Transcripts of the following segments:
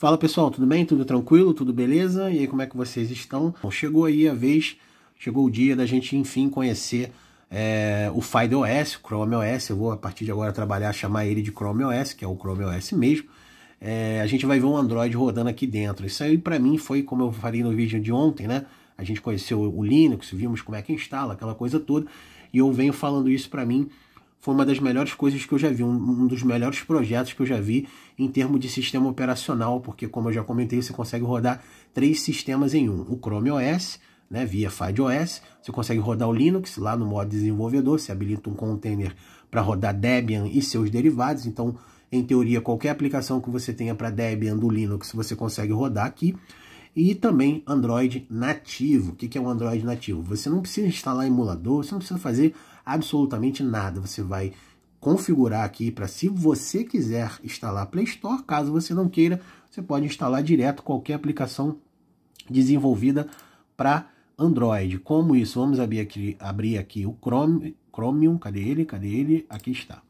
Fala pessoal, tudo bem? Tudo tranquilo? Tudo beleza? E aí, como é que vocês estão? Bom, chegou aí a vez, chegou o dia da gente enfim conhecer é, o Fide OS, o Chrome OS. Eu vou a partir de agora trabalhar, chamar ele de Chrome OS, que é o Chrome OS mesmo. É, a gente vai ver um Android rodando aqui dentro. Isso aí para mim foi, como eu falei no vídeo de ontem, né? A gente conheceu o Linux, vimos como é que instala, aquela coisa toda. E eu venho falando isso para mim foi uma das melhores coisas que eu já vi, um, um dos melhores projetos que eu já vi em termos de sistema operacional, porque como eu já comentei, você consegue rodar três sistemas em um, o Chrome OS, né, via FireOS, você consegue rodar o Linux lá no modo desenvolvedor, você habilita um container para rodar Debian e seus derivados, então em teoria qualquer aplicação que você tenha para Debian do Linux você consegue rodar aqui, e também Android nativo. O que é um Android nativo? Você não precisa instalar emulador, você não precisa fazer absolutamente nada. Você vai configurar aqui para se você quiser instalar Play Store, caso você não queira, você pode instalar direto qualquer aplicação desenvolvida para Android. Como isso? Vamos abrir aqui, abrir aqui o Chrome, Chromium, cadê ele? Cadê ele? Aqui está.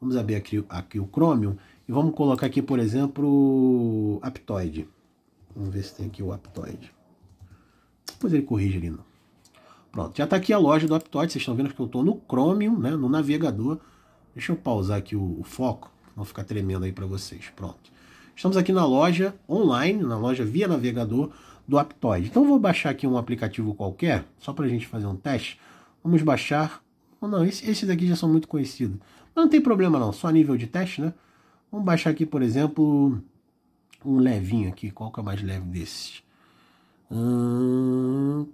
Vamos abrir aqui, aqui o Chromium e vamos colocar aqui, por exemplo, Aptoide. Vamos ver se tem aqui o Aptoide. Depois ele corrige ali, não. Pronto, já está aqui a loja do Aptoide, vocês estão vendo que eu estou no Chromium, né, no navegador. Deixa eu pausar aqui o, o foco, não ficar tremendo aí para vocês. Pronto. Estamos aqui na loja online, na loja via navegador do Aptoide. Então vou baixar aqui um aplicativo qualquer, só para a gente fazer um teste. Vamos baixar... Não, esse, esses daqui já são muito conhecidos. Mas não tem problema não, só a nível de teste, né? Vamos baixar aqui, por exemplo, um levinho aqui. Qual que é o mais leve desses? Hum,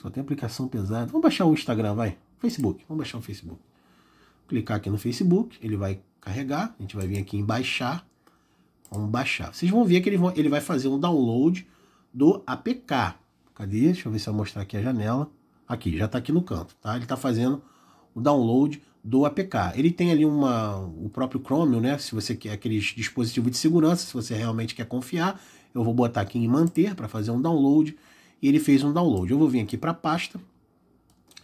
só tem aplicação pesada. Vamos baixar o Instagram, vai. Facebook, vamos baixar o Facebook. Clicar aqui no Facebook, ele vai carregar, a gente vai vir aqui em baixar. Vamos baixar. Vocês vão ver que ele, vão, ele vai fazer um download do APK. Cadê? Deixa eu ver se eu mostrar aqui a janela. Aqui, já está aqui no canto, tá? Ele está fazendo o download do APK. Ele tem ali uma, o próprio Chromium, né? Se você quer aqueles dispositivos de segurança, se você realmente quer confiar, eu vou botar aqui em manter para fazer um download e ele fez um download. Eu vou vir aqui para a pasta.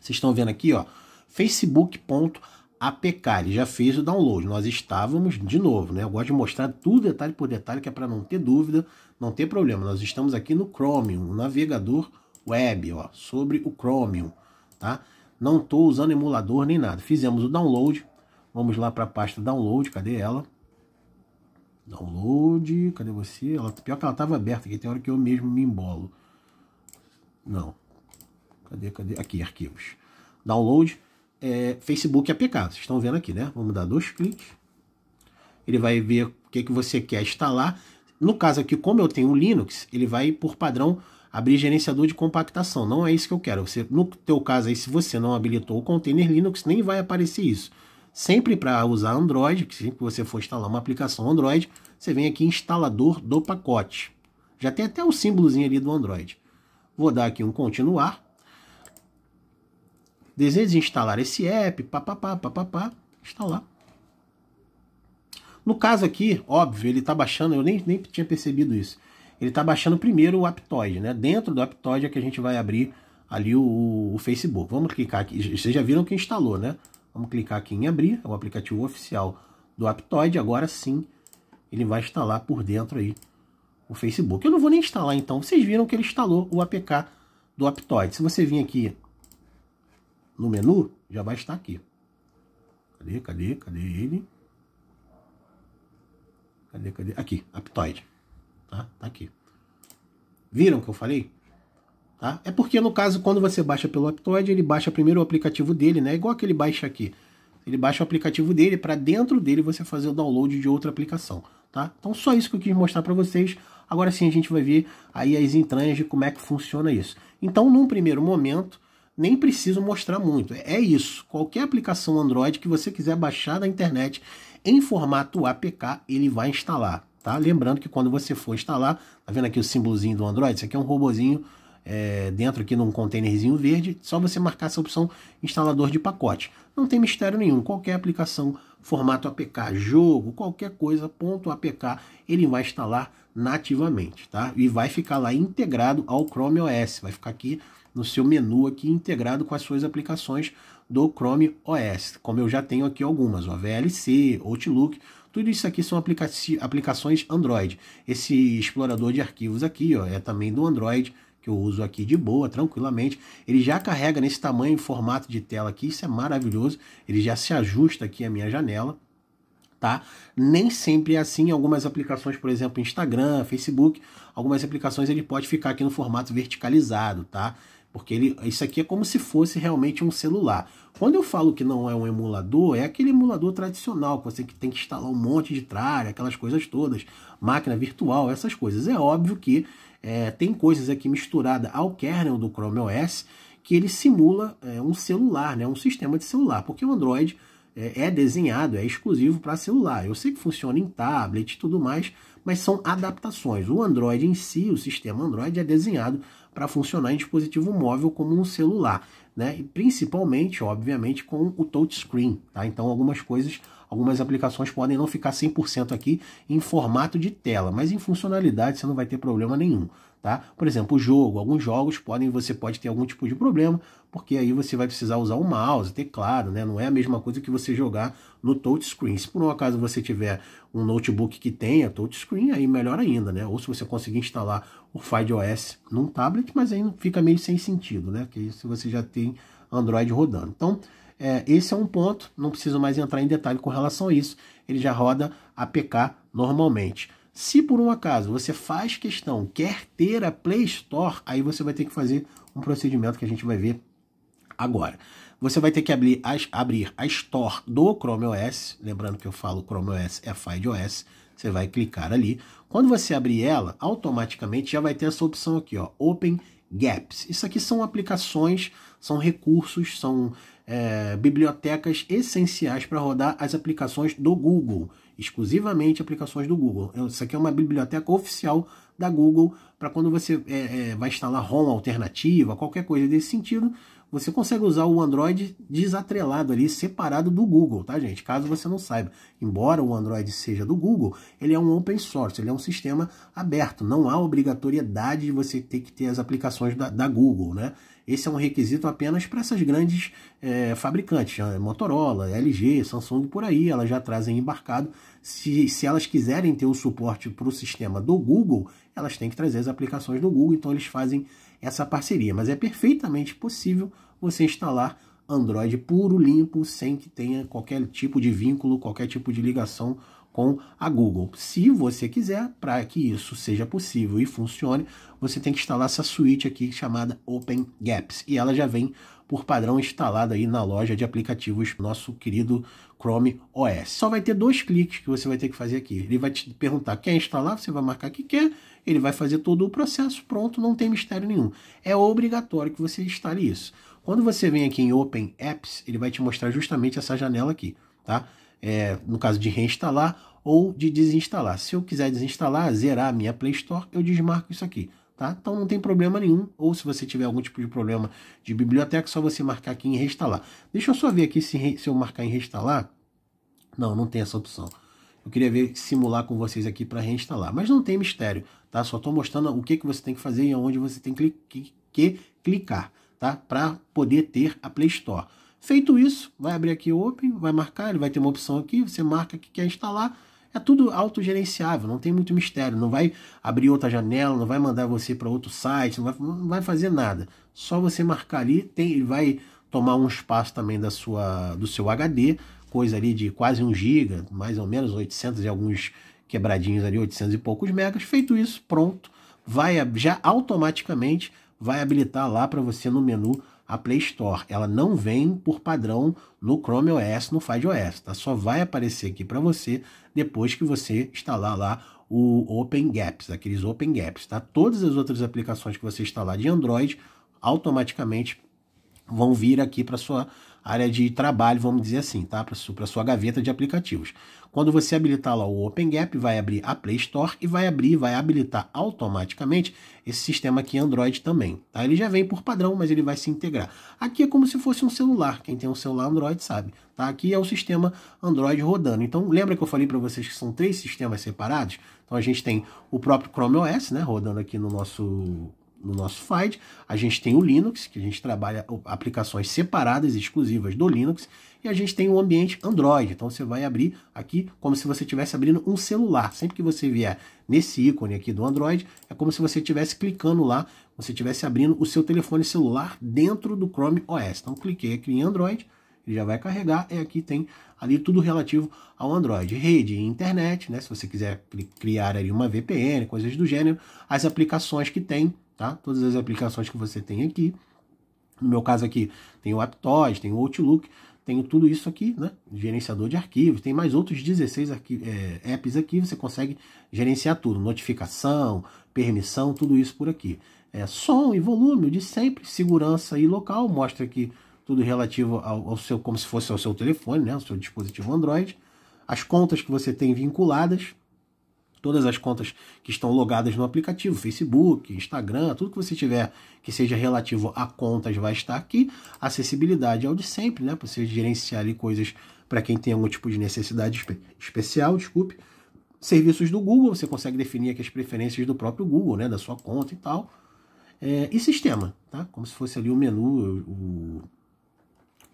Vocês estão vendo aqui, ó, facebook.apk, ele já fez o download. Nós estávamos de novo, né? Eu gosto de mostrar tudo detalhe por detalhe, que é para não ter dúvida, não ter problema. Nós estamos aqui no Chromium, um navegador web, ó, sobre o Chromium, tá? Não estou usando emulador nem nada. Fizemos o download. Vamos lá para a pasta download, cadê ela? Download, cadê você? Ela, pior que ela estava aberta aqui, tem hora que eu mesmo me embolo. Não. Cadê, cadê? Aqui, arquivos. Download, é, Facebook é APK. Vocês estão vendo aqui, né? Vamos dar dois cliques. Ele vai ver o que, que você quer instalar. No caso aqui, como eu tenho um Linux, ele vai, por padrão, abrir gerenciador de compactação. Não é isso que eu quero. Você, no teu caso aí, se você não habilitou o container Linux, nem vai aparecer isso. Sempre para usar Android, que sempre que você for instalar uma aplicação Android, você vem aqui instalador do pacote. Já tem até o símbolozinho ali do Android. Vou dar aqui um continuar. Deseja instalar esse app, papapá, papapá, instalar. No caso aqui, óbvio, ele está baixando, eu nem, nem tinha percebido isso. Ele está baixando primeiro o Aptoide, né? Dentro do Aptoide é que a gente vai abrir ali o, o, Facebook. Vamos clicar aqui, vocês já viram que instalou, né? Vamos clicar aqui em abrir, é o aplicativo oficial do Aptoide. Agora sim, ele vai instalar por dentro aí o Facebook. Eu não vou nem instalar então. Vocês viram que ele instalou o APK do Aptoide. Se você vir aqui no menu, já vai estar aqui. Cadê, cadê, cadê ele? Cadê, cadê? Aqui, Aptoide. Tá? Tá aqui. Viram que eu falei? Tá? É porque, no caso, quando você baixa pelo Aptoide, ele baixa primeiro o aplicativo dele, né? Igual aquele baixa aqui. Ele baixa o aplicativo dele, para dentro dele você fazer o download de outra aplicação, tá? Então, só isso que eu quis mostrar para vocês. Agora sim a gente vai ver aí as entranhas de como é que funciona isso. Então, num primeiro momento, nem preciso mostrar muito. É isso. Qualquer aplicação Android que você quiser baixar da internet em formato APK, ele vai instalar. Tá? Lembrando que quando você for instalar, tá vendo aqui o símbolozinho do Android? Isso aqui é um robozinho é, dentro aqui num containerzinho verde, só você marcar essa opção instalador de pacote. Não tem mistério nenhum, qualquer aplicação, formato APK, jogo, qualquer coisa, ponto APK, ele vai instalar nativamente, tá? E vai ficar lá integrado ao Chrome OS, vai ficar aqui no seu menu aqui integrado com as suas aplicações do Chrome OS, como eu já tenho aqui algumas, o VLC, Outlook, tudo isso aqui são aplica aplicações Android. Esse explorador de arquivos aqui ó, é também do Android, que eu uso aqui de boa, tranquilamente. Ele já carrega nesse tamanho e formato de tela aqui, isso é maravilhoso. Ele já se ajusta aqui a minha janela, tá? Nem sempre é assim, algumas aplicações, por exemplo, Instagram, Facebook, algumas aplicações ele pode ficar aqui no formato verticalizado, tá? Porque ele, isso aqui é como se fosse realmente um celular. Quando eu falo que não é um emulador, é aquele emulador tradicional, que você tem que instalar um monte de tralha, aquelas coisas todas, máquina virtual, essas coisas. É óbvio que é, tem coisas aqui misturadas ao kernel do Chrome OS, que ele simula é, um celular, né, um sistema de celular, porque o Android é, é desenhado, é exclusivo para celular. Eu sei que funciona em tablet e tudo mais, mas são adaptações. O Android em si, o sistema Android é desenhado para funcionar em dispositivo móvel como um celular, né? E principalmente, obviamente, com o touchscreen, tá? Então algumas coisas, algumas aplicações podem não ficar 100% aqui em formato de tela, mas em funcionalidade você não vai ter problema nenhum, tá? Por exemplo, o jogo, alguns jogos podem você pode ter algum tipo de problema, porque aí você vai precisar usar o mouse, teclado, né? Não é a mesma coisa que você jogar no touchscreen. Se por um acaso você tiver um notebook que tenha touchscreen, aí melhor ainda, né? Ou se você conseguir instalar o OS num tablet, mas aí fica meio sem sentido, né? Porque se você já tem Android rodando. Então, é, esse é um ponto, não preciso mais entrar em detalhe com relação a isso. Ele já roda APK normalmente. Se por um acaso você faz questão, quer ter a Play Store, aí você vai ter que fazer um procedimento que a gente vai ver Agora, você vai ter que abrir, as, abrir a Store do Chrome OS, lembrando que eu falo Chrome OS é OS você vai clicar ali. Quando você abrir ela, automaticamente já vai ter essa opção aqui, ó, Open Gaps. Isso aqui são aplicações, são recursos, são é, bibliotecas essenciais para rodar as aplicações do Google, exclusivamente aplicações do Google. Isso aqui é uma biblioteca oficial da Google para quando você é, é, vai instalar ROM alternativa, qualquer coisa desse sentido, você consegue usar o Android desatrelado ali, separado do Google, tá gente? Caso você não saiba, embora o Android seja do Google, ele é um open source, ele é um sistema aberto, não há obrigatoriedade de você ter que ter as aplicações da, da Google, né? Esse é um requisito apenas para essas grandes é, fabricantes, né? Motorola, LG, Samsung por aí, elas já trazem embarcado. Se, se elas quiserem ter o suporte para o sistema do Google, elas têm que trazer as aplicações do Google, então eles fazem essa parceria. Mas é perfeitamente possível você instalar Android puro, limpo, sem que tenha qualquer tipo de vínculo, qualquer tipo de ligação com a Google. Se você quiser, para que isso seja possível e funcione, você tem que instalar essa suíte aqui chamada Open Gaps e ela já vem por padrão instalado aí na loja de aplicativos nosso querido Chrome OS. Só vai ter dois cliques que você vai ter que fazer aqui. Ele vai te perguntar quer instalar, você vai marcar que quer, ele vai fazer todo o processo, pronto, não tem mistério nenhum. É obrigatório que você instale isso. Quando você vem aqui em Open Apps, ele vai te mostrar justamente essa janela aqui, tá? É, no caso de reinstalar ou de desinstalar. Se eu quiser desinstalar, zerar a minha Play Store, eu desmarco isso aqui tá? Então não tem problema nenhum, ou se você tiver algum tipo de problema de biblioteca, é só você marcar aqui em reinstalar. Deixa eu só ver aqui se, se eu marcar em reinstalar. Não, não tem essa opção. Eu queria ver simular com vocês aqui para reinstalar, mas não tem mistério, tá? Só estou mostrando o que, que você tem que fazer e onde você tem que, que, que clicar, tá? Para poder ter a Play Store. Feito isso, vai abrir aqui o Open, vai marcar, ele vai ter uma opção aqui, você marca que quer instalar, é tudo autogerenciável, não tem muito mistério, não vai abrir outra janela, não vai mandar você para outro site, não vai, não vai fazer nada. Só você marcar ali, tem, ele vai tomar um espaço também da sua, do seu HD, coisa ali de quase 1 GB, mais ou menos 800 e alguns quebradinhos ali, 800 e poucos megas. Feito isso, pronto, vai já automaticamente vai habilitar lá para você no menu a Play Store. Ela não vem por padrão no Chrome OS, no FireOS, tá? Só vai aparecer aqui para você depois que você instalar lá o Open Gaps, aqueles Open Gaps, tá? Todas as outras aplicações que você instalar de Android automaticamente vão vir aqui para sua área de trabalho, vamos dizer assim, tá? Para sua, sua gaveta de aplicativos. Quando você habilitar lá o OpenGap, vai abrir a Play Store e vai abrir, vai habilitar automaticamente esse sistema aqui Android também. Tá? Ele já vem por padrão, mas ele vai se integrar. Aqui é como se fosse um celular. Quem tem um celular Android sabe. Tá? Aqui é o sistema Android rodando. Então lembra que eu falei para vocês que são três sistemas separados? Então a gente tem o próprio Chrome OS, né, rodando aqui no nosso no nosso Find, a gente tem o Linux, que a gente trabalha aplicações separadas, exclusivas do Linux, e a gente tem o ambiente Android. Então você vai abrir aqui como se você estivesse abrindo um celular. Sempre que você vier nesse ícone aqui do Android, é como se você estivesse clicando lá, você estivesse abrindo o seu telefone celular dentro do Chrome OS. Então cliquei aqui em Android, ele já vai carregar, e aqui tem ali tudo relativo ao Android, rede e internet, né? Se você quiser criar ali uma VPN, coisas do gênero, as aplicações que tem tá? Todas as aplicações que você tem aqui. No meu caso aqui, tem o AppToys, tem o Outlook, tenho tudo isso aqui, né? Gerenciador de arquivos, tem mais outros 16 é, apps aqui, você consegue gerenciar tudo, notificação, permissão, tudo isso por aqui. É, som e volume de sempre, segurança e local, mostra aqui tudo relativo ao, ao seu, como se fosse ao seu telefone, né? O seu dispositivo Android. As contas que você tem vinculadas, todas as contas que estão logadas no aplicativo, Facebook, Instagram, tudo que você tiver que seja relativo a contas vai estar aqui. Acessibilidade é o de sempre, né? Para você gerenciar ali coisas para quem tem algum tipo de necessidade espe especial, desculpe. Serviços do Google, você consegue definir aqui as preferências do próprio Google, né? Da sua conta e tal. É, e sistema, tá? Como se fosse ali o menu, o,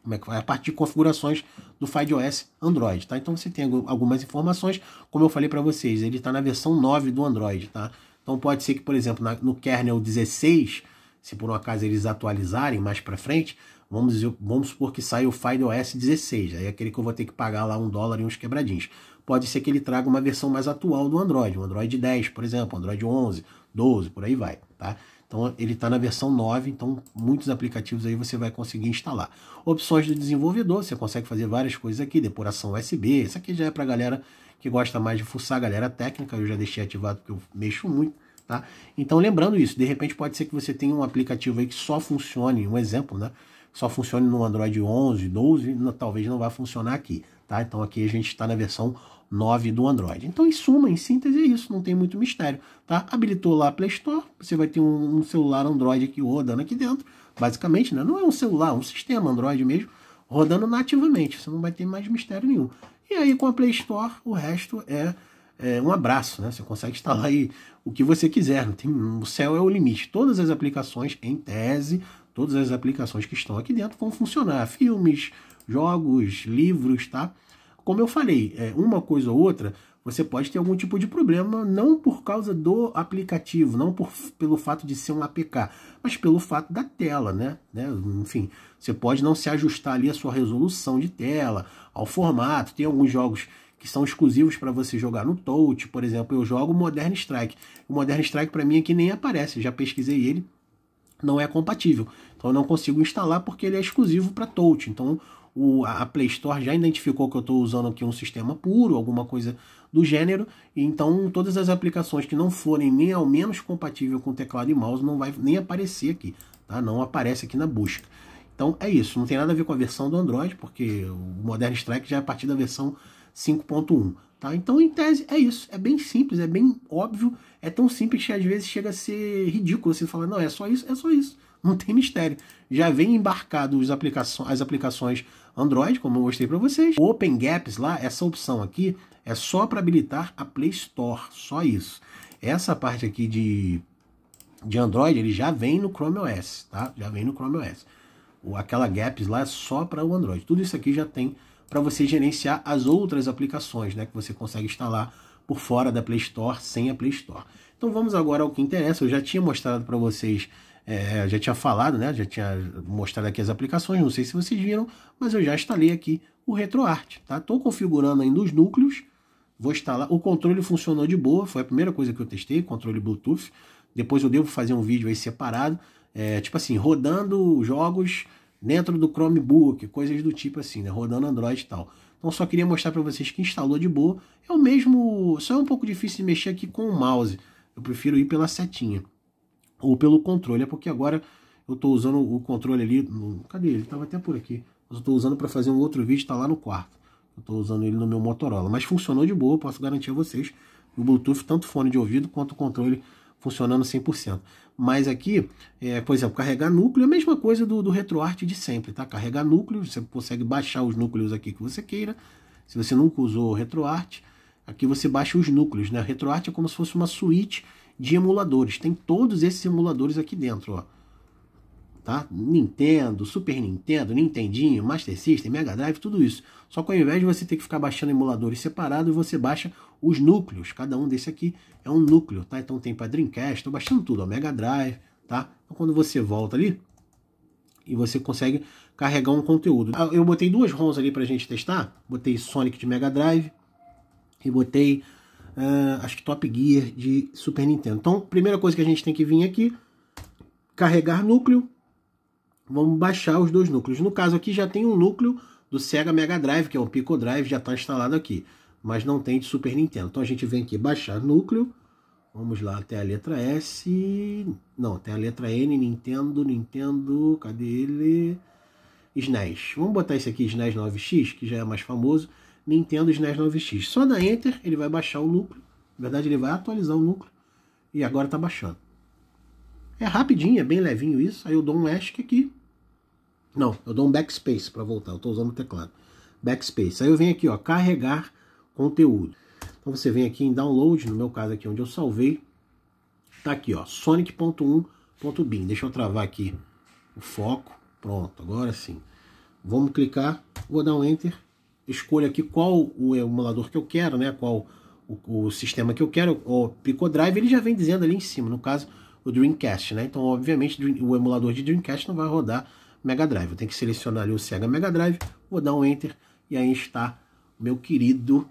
como é que vai? A parte de configurações do FideOS Android, tá? Então você tem algumas informações, como eu falei para vocês, ele está na versão 9 do Android, tá? Então pode ser que, por exemplo, na, no kernel 16, se por um acaso eles atualizarem mais para frente, vamos, dizer, vamos supor que saia o FideOS 16, aí é aquele que eu vou ter que pagar lá um dólar e uns quebradinhos. Pode ser que ele traga uma versão mais atual do Android, um Android 10, por exemplo, um Android 11, 12, por aí vai, tá? Então ele está na versão 9, então muitos aplicativos aí você vai conseguir instalar. Opções do desenvolvedor, você consegue fazer várias coisas aqui, depuração USB, isso aqui já é para galera que gosta mais de fuçar, galera técnica, eu já deixei ativado porque eu mexo muito, tá? Então lembrando isso, de repente pode ser que você tenha um aplicativo aí que só funcione, um exemplo, né? Só funcione no Android 11, 12, não, talvez não vá funcionar aqui, tá? Então aqui a gente está na versão 9 do Android. Então, em suma, em síntese, é isso, não tem muito mistério. Tá? Habilitou lá a Play Store, você vai ter um, um celular Android aqui rodando aqui dentro, basicamente, né? não é um celular, é um sistema Android mesmo, rodando nativamente, você não vai ter mais mistério nenhum. E aí, com a Play Store, o resto é, é um abraço, né? você consegue instalar aí o que você quiser, não tem, o céu é o limite. Todas as aplicações, em tese, todas as aplicações que estão aqui dentro vão funcionar, filmes, jogos, livros, tá? Como eu falei, é, uma coisa ou outra, você pode ter algum tipo de problema, não por causa do aplicativo, não por, pelo fato de ser um APK, mas pelo fato da tela, né? né? Enfim, você pode não se ajustar ali a sua resolução de tela, ao formato. Tem alguns jogos que são exclusivos para você jogar no touch, por exemplo, eu jogo Modern Strike. O Modern Strike para mim aqui é nem aparece, eu já pesquisei ele, não é compatível. Então eu não consigo instalar porque ele é exclusivo para touch. Então o, a Play Store já identificou que eu estou usando aqui um sistema puro, alguma coisa do gênero, então todas as aplicações que não forem nem ao menos compatível com teclado e mouse não vai nem aparecer aqui, tá? Não aparece aqui na busca. Então é isso, não tem nada a ver com a versão do Android, porque o Modern Strike já é a partir da versão 5.1, tá? Então em tese é isso, é bem simples, é bem óbvio, é tão simples que às vezes chega a ser ridículo você falar, não, é só isso, é só isso. Não tem mistério. Já vem embarcado as aplicações Android, como eu mostrei para vocês. O Open Gaps lá, essa opção aqui, é só para habilitar a Play Store, só isso. Essa parte aqui de, de Android, ele já vem no Chrome OS, tá? Já vem no Chrome OS. O, aquela Gaps lá é só para o Android. Tudo isso aqui já tem para você gerenciar as outras aplicações né, que você consegue instalar por fora da Play Store, sem a Play Store. Então vamos agora ao que interessa. Eu já tinha mostrado para vocês é, eu já tinha falado, né? Já tinha mostrado aqui as aplicações, não sei se vocês viram, mas eu já instalei aqui o retroart tá? Estou configurando ainda os núcleos, vou instalar. O controle funcionou de boa, foi a primeira coisa que eu testei, controle Bluetooth. Depois eu devo fazer um vídeo aí separado, é, tipo assim, rodando jogos dentro do Chromebook, coisas do tipo assim, né? Rodando Android e tal. Então só queria mostrar para vocês que instalou de boa. É o mesmo, só é um pouco difícil de mexer aqui com o mouse. Eu prefiro ir pela setinha ou pelo controle. É porque agora eu estou usando o controle ali. No, cadê ele? Estava até por aqui. Mas eu estou usando para fazer um outro vídeo, está lá no quarto. Eu estou usando ele no meu Motorola. Mas funcionou de boa, posso garantir a vocês. O Bluetooth, tanto fone de ouvido quanto o controle funcionando 100%. Mas aqui, é, por exemplo, carregar núcleo é a mesma coisa do, do de sempre, tá? Carregar núcleo, você consegue baixar os núcleos aqui que você queira. Se você nunca usou o RetroArt, aqui você baixa os núcleos, né? RetroArt é como se fosse uma suíte de emuladores. Tem todos esses emuladores aqui dentro, ó. Tá? Nintendo, Super Nintendo, Nintendinho, Master System, Mega Drive, tudo isso. Só que ao invés de você ter que ficar baixando emuladores separados, você baixa os núcleos. Cada um desse aqui é um núcleo, tá? Então tem para Dreamcast, tô baixando tudo, ó, Mega Drive, tá? Então quando você volta ali e você consegue carregar um conteúdo. Ah, eu botei duas ROMs ali pra gente testar, botei Sonic de Mega Drive e botei uh, acho que Top Gear de Super Nintendo. Então, primeira coisa que a gente tem que vir aqui, carregar núcleo, vamos baixar os dois núcleos. No caso aqui já tem um núcleo do Sega Mega Drive, que é um Pico Drive, já está instalado aqui, mas não tem de Super Nintendo. Então a gente vem aqui baixar núcleo, vamos lá até a letra S, não, até a letra N, Nintendo, Nintendo, cadê ele? SNES. Vamos botar esse aqui, SNES 9X, que já é mais famoso. Nintendo SNES 9X. Só dá Enter, ele vai baixar o núcleo. Na verdade, ele vai atualizar o núcleo. E agora está baixando. É rapidinho, é bem levinho isso. Aí eu dou um ESC aqui. Não, eu dou um Backspace para voltar. Eu estou usando o teclado. Backspace. Aí eu venho aqui, ó, carregar conteúdo. Então você vem aqui em Download, no meu caso aqui onde eu salvei. Tá aqui, ó, sonic.1.bin. Deixa eu travar aqui o foco. Pronto, agora sim. Vamos clicar, vou dar um Enter escolho aqui qual o emulador que eu quero, né? Qual o, o sistema que eu quero, o Pico Drive ele já vem dizendo ali em cima, no caso o Dreamcast, né? Então, obviamente, o emulador de Dreamcast não vai rodar Mega Drive. Eu tenho que selecionar ali o Sega Mega Drive, vou dar um Enter e aí está meu querido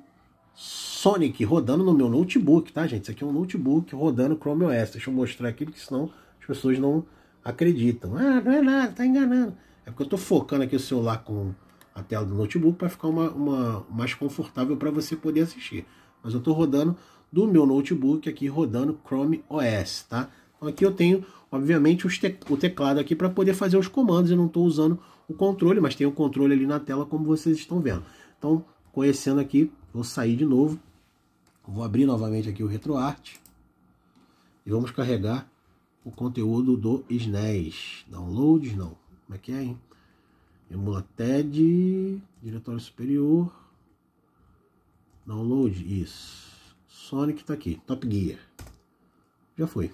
Sonic rodando no meu notebook, tá, gente? Isso aqui é um notebook rodando Chrome OS. Deixa eu mostrar aqui, porque senão as pessoas não acreditam. Ah, não é nada, tá enganando. É porque eu tô focando aqui o celular com a tela do notebook para ficar uma, uma mais confortável para você poder assistir. Mas eu estou rodando do meu notebook aqui, rodando Chrome OS, tá? Então aqui eu tenho, obviamente, te o teclado aqui para poder fazer os comandos. Eu não estou usando o controle, mas tem o controle ali na tela, como vocês estão vendo. Então, conhecendo aqui, vou sair de novo. Vou abrir novamente aqui o RetroArch. E vamos carregar o conteúdo do SNES. Downloads, não. Como é que é, hein? Emula TED, diretório superior, download, isso. Sonic tá aqui, Top Gear. Já foi.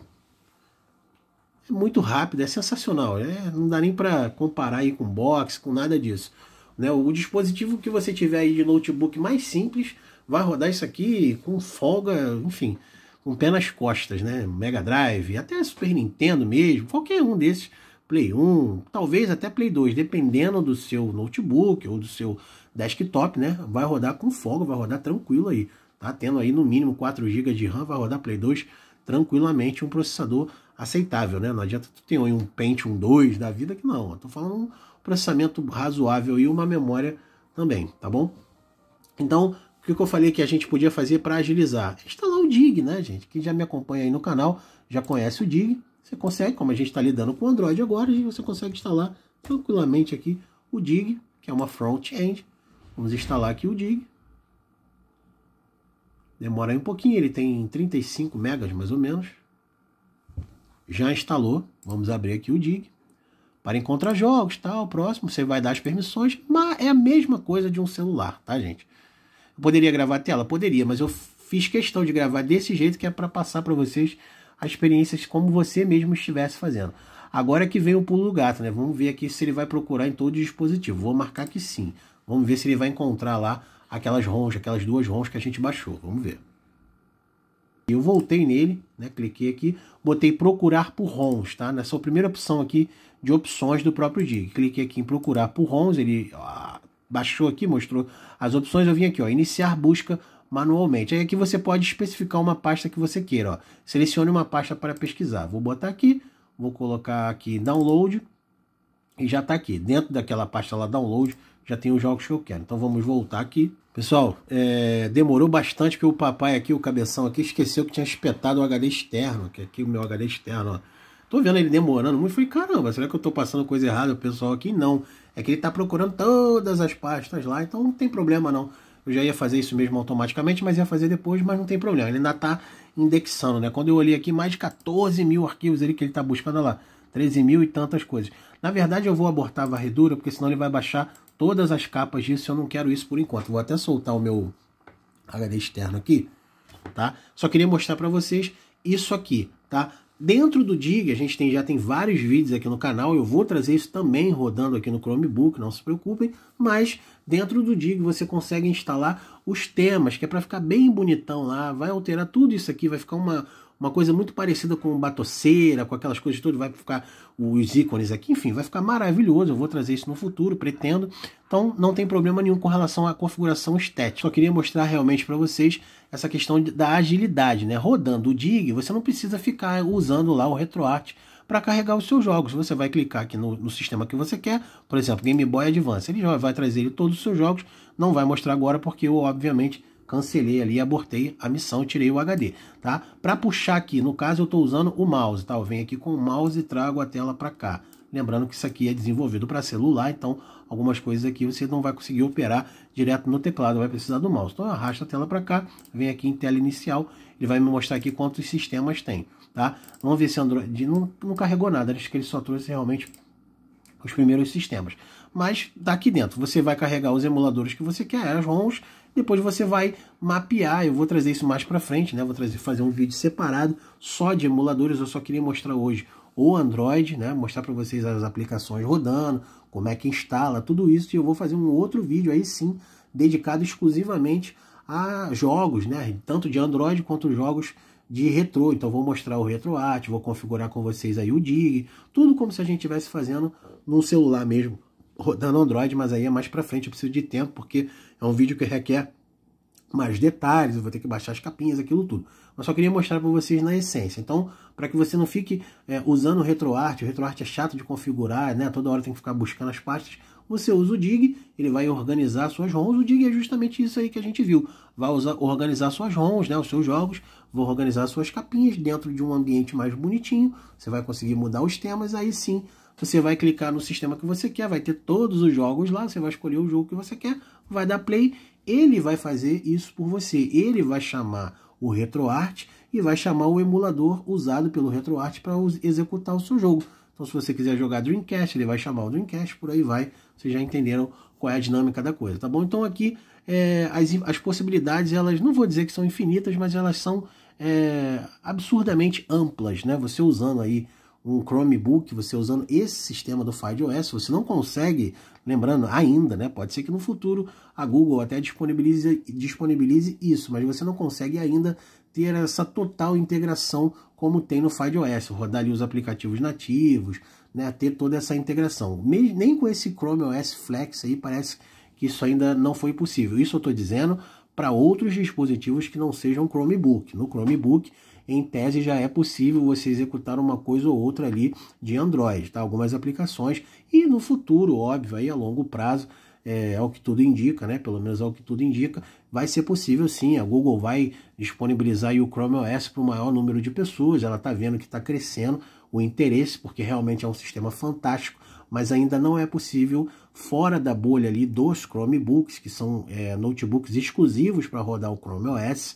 É muito rápido, é sensacional, né? Não dá nem para comparar aí com box, com nada disso. Né? O dispositivo que você tiver aí de notebook mais simples vai rodar isso aqui com folga, enfim, com pé nas costas, né? Mega Drive, até Super Nintendo mesmo, qualquer um desses Play 1, talvez até Play 2, dependendo do seu notebook ou do seu desktop, né? Vai rodar com fogo, vai rodar tranquilo aí. Tá tendo aí no mínimo 4 GB de RAM, vai rodar Play 2 tranquilamente um processador aceitável, né? Não adianta tu ter um Pentium 2 da vida que não. Eu tô falando um processamento razoável e uma memória também, tá bom? Então, o que, que eu falei que a gente podia fazer para agilizar? Instalar o DIG, né, gente? Quem já me acompanha aí no canal já conhece o DIG, você consegue, como a gente está lidando com o Android agora, você consegue instalar tranquilamente aqui o DIG, que é uma front-end. Vamos instalar aqui o DIG. Demora aí um pouquinho, ele tem 35 megas mais ou menos. Já instalou, vamos abrir aqui o DIG. Para encontrar jogos, tal, tá? próximo, você vai dar as permissões, mas é a mesma coisa de um celular, tá gente? Eu poderia gravar a tela? Poderia, mas eu fiz questão de gravar desse jeito que é para passar para vocês as experiências como você mesmo estivesse fazendo. Agora é que vem o pulo do gato, né? Vamos ver aqui se ele vai procurar em todo dispositivo. Vou marcar que sim. Vamos ver se ele vai encontrar lá aquelas ROMs, aquelas duas ROMs que a gente baixou. Vamos ver. Eu voltei nele, né? cliquei aqui, botei procurar por ROMs, tá? Nessa primeira opção aqui de opções do próprio DIG. Cliquei aqui em procurar por ROMs, ele ó, baixou aqui, mostrou as opções. Eu vim aqui, ó, iniciar busca manualmente. Aí aqui você pode especificar uma pasta que você queira. Ó. Selecione uma pasta para pesquisar. Vou botar aqui, vou colocar aqui download e já está aqui. Dentro daquela pasta lá download já tem os jogos que eu quero. Então vamos voltar aqui. Pessoal, é, demorou bastante porque o papai aqui, o cabeção aqui, esqueceu que tinha espetado o HD externo. Que aqui o meu HD externo, ó. Tô vendo ele demorando muito. Falei, caramba, será que eu tô passando coisa errada? O pessoal aqui não. É que ele tá procurando todas as pastas lá, então não tem problema não eu já ia fazer isso mesmo automaticamente, mas ia fazer depois, mas não tem problema. Ele ainda está indexando, né? Quando eu olhei aqui, mais de 14 mil arquivos ele que ele está buscando olha lá. 13 mil e tantas coisas. Na verdade, eu vou abortar a varredura, porque senão ele vai baixar todas as capas disso. Eu não quero isso por enquanto. Vou até soltar o meu HD externo aqui, tá? Só queria mostrar para vocês isso aqui, tá? Dentro do DIG, a gente tem, já tem vários vídeos aqui no canal, eu vou trazer isso também rodando aqui no Chromebook, não se preocupem, mas Dentro do DIG você consegue instalar os temas, que é para ficar bem bonitão lá. Vai alterar tudo isso aqui, vai ficar uma, uma coisa muito parecida com batoceira, com aquelas coisas todas. Vai ficar os ícones aqui, enfim, vai ficar maravilhoso. Eu vou trazer isso no futuro, pretendo. Então não tem problema nenhum com relação à configuração estética. Só queria mostrar realmente para vocês essa questão da agilidade, né? Rodando o DIG, você não precisa ficar usando lá o RetroArch para carregar os seus jogos. Você vai clicar aqui no, no, sistema que você quer, por exemplo, Game Boy Advance. Ele já vai trazer todos os seus jogos, não vai mostrar agora porque eu, obviamente, cancelei ali, abortei a missão, tirei o HD, tá? Para puxar aqui, no caso eu estou usando o mouse, tá? Eu venho aqui com o mouse e trago a tela para cá. Lembrando que isso aqui é desenvolvido para celular, então algumas coisas aqui você não vai conseguir operar direto no teclado, vai precisar do mouse. Então arrasta a tela para cá, vem aqui em tela inicial, ele vai me mostrar aqui quantos sistemas tem, tá? Vamos ver se Android não, não carregou nada, acho que ele só trouxe realmente os primeiros sistemas. Mas daqui tá dentro, você vai carregar os emuladores que você quer, as ROMs, depois você vai mapear, eu vou trazer isso mais para frente, né? Vou trazer fazer um vídeo separado só de emuladores, eu só queria mostrar hoje ou Android, né? Mostrar para vocês as aplicações rodando, como é que instala, tudo isso. E eu vou fazer um outro vídeo aí sim, dedicado exclusivamente a jogos, né? Tanto de Android quanto jogos de retro. Então vou mostrar o RetroArt, vou configurar com vocês aí o DIG, tudo como se a gente estivesse fazendo num celular mesmo, rodando Android, mas aí é mais para frente, eu preciso de tempo porque é um vídeo que requer mais detalhes, eu vou ter que baixar as capinhas, aquilo tudo mas só queria mostrar para vocês na essência. Então, para que você não fique é, usando o RetroArch, o RetroArch é chato de configurar, né? toda hora tem que ficar buscando as pastas, você usa o DIG, ele vai organizar suas ROMs, o DIG é justamente isso aí que a gente viu, vai usar, organizar suas ROMs, né? os seus jogos, vou organizar suas capinhas dentro de um ambiente mais bonitinho, você vai conseguir mudar os temas, aí sim você vai clicar no sistema que você quer, vai ter todos os jogos lá, você vai escolher o jogo que você quer, vai dar play, ele vai fazer isso por você, ele vai chamar o RetroArch e vai chamar o emulador usado pelo RetroArch para executar o seu jogo. Então, se você quiser jogar Dreamcast, ele vai chamar o Dreamcast, por aí vai. Vocês já entenderam qual é a dinâmica da coisa, tá bom? Então, aqui é, as, as possibilidades, elas não vou dizer que são infinitas, mas elas são é, absurdamente amplas, né? Você usando aí um Chromebook, você usando esse sistema do OS você não consegue, lembrando, ainda, né? Pode ser que no futuro a Google até disponibilize, disponibilize isso, mas você não consegue ainda ter essa total integração como tem no FindOS, rodar ali os aplicativos nativos, né? Ter toda essa integração. Nem com esse Chrome OS Flex aí parece que isso ainda não foi possível. Isso eu estou dizendo para outros dispositivos que não sejam Chromebook. No Chromebook em tese já é possível você executar uma coisa ou outra ali de Android, tá? Algumas aplicações e no futuro, óbvio, aí a longo prazo é, o que tudo indica, né? Pelo menos o que tudo indica, vai ser possível sim. A Google vai disponibilizar o Chrome OS para o maior número de pessoas. Ela está vendo que está crescendo o interesse, porque realmente é um sistema fantástico, mas ainda não é possível fora da bolha ali dos Chromebooks, que são é, notebooks exclusivos para rodar o Chrome OS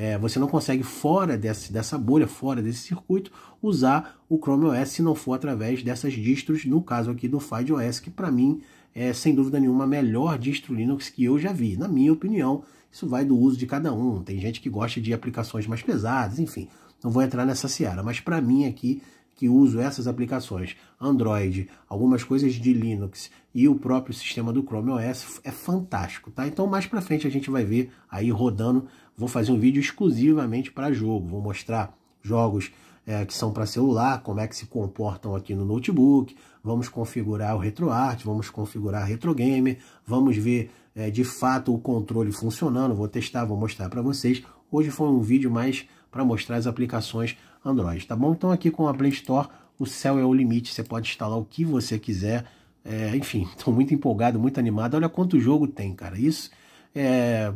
é, você não consegue fora desse, dessa bolha, fora desse circuito, usar o Chrome OS se não for através dessas distros, no caso aqui do FideOS, que para mim é sem dúvida nenhuma a melhor distro Linux que eu já vi. Na minha opinião, isso vai do uso de cada um. Tem gente que gosta de aplicações mais pesadas, enfim, não vou entrar nessa seara, mas para mim aqui que uso essas aplicações, Android, algumas coisas de Linux e o próprio sistema do Chrome OS é fantástico, tá? Então mais para frente a gente vai ver aí rodando, vou fazer um vídeo exclusivamente para jogo, vou mostrar jogos é, que são para celular, como é que se comportam aqui no notebook, vamos configurar o RetroArch, vamos configurar RetroGamer, vamos ver é, de fato o controle funcionando, vou testar, vou mostrar para vocês. Hoje foi um vídeo mais para mostrar as aplicações Android, tá bom? Então aqui com a Play Store, o céu é o limite, você pode instalar o que você quiser, é, enfim, estou muito empolgado, muito animado, olha quanto jogo tem, cara, isso... É,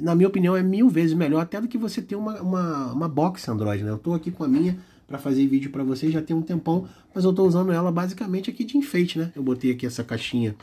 na minha opinião, é mil vezes melhor até do que você ter uma, uma, uma box Android, né? Eu estou aqui com a minha para fazer vídeo para vocês já tem um tempão, mas eu estou usando ela basicamente aqui de enfeite, né? Eu botei aqui essa caixinha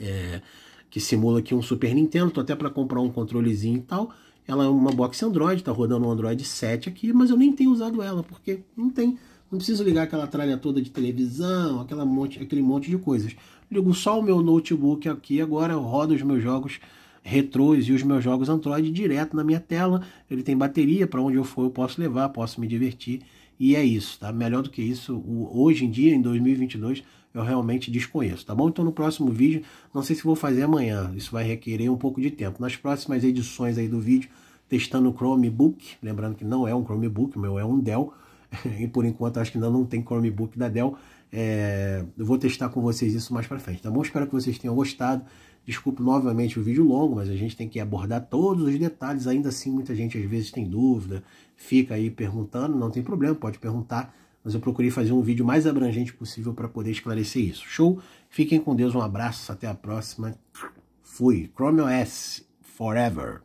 é, que simula aqui um Super Nintendo, tô até para comprar um controlezinho e tal. Ela é uma box Android, está rodando um Android 7 aqui, mas eu nem tenho usado ela, porque não tem. Não preciso ligar aquela tralha toda de televisão, aquela monte, aquele monte de coisas. Ligo só o meu notebook aqui, agora eu rodo os meus jogos retrôs e os meus jogos Android direto na minha tela. Ele tem bateria, para onde eu for eu posso levar, posso me divertir e é isso, tá? Melhor do que isso, hoje em dia, em 2022, eu realmente desconheço, tá bom? Então no próximo vídeo, não sei se vou fazer amanhã, isso vai requerer um pouco de tempo. Nas próximas edições aí do vídeo, testando o Chromebook, lembrando que não é um Chromebook, meu é um Dell, e por enquanto acho que ainda não tem Chromebook da Dell, é, eu vou testar com vocês isso mais para frente, tá bom? Espero que vocês tenham gostado. Desculpe novamente o vídeo longo, mas a gente tem que abordar todos os detalhes. Ainda assim, muita gente às vezes tem dúvida fica aí perguntando, não tem problema, pode perguntar, mas eu procurei fazer um vídeo mais abrangente possível para poder esclarecer isso. Show? Fiquem com Deus, um abraço, até a próxima. Fui. Chrome OS Forever.